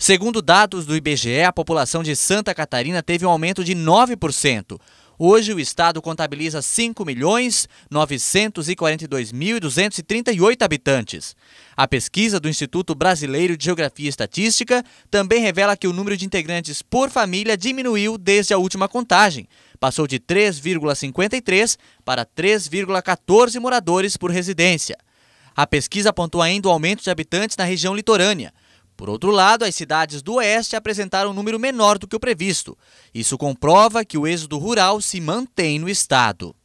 Segundo dados do IBGE, a população de Santa Catarina teve um aumento de 9%. Hoje o estado contabiliza 5.942.238 habitantes. A pesquisa do Instituto Brasileiro de Geografia e Estatística também revela que o número de integrantes por família diminuiu desde a última contagem. Passou de 3,53 para 3,14 moradores por residência. A pesquisa apontou ainda o aumento de habitantes na região litorânea. Por outro lado, as cidades do oeste apresentaram um número menor do que o previsto. Isso comprova que o êxodo rural se mantém no estado.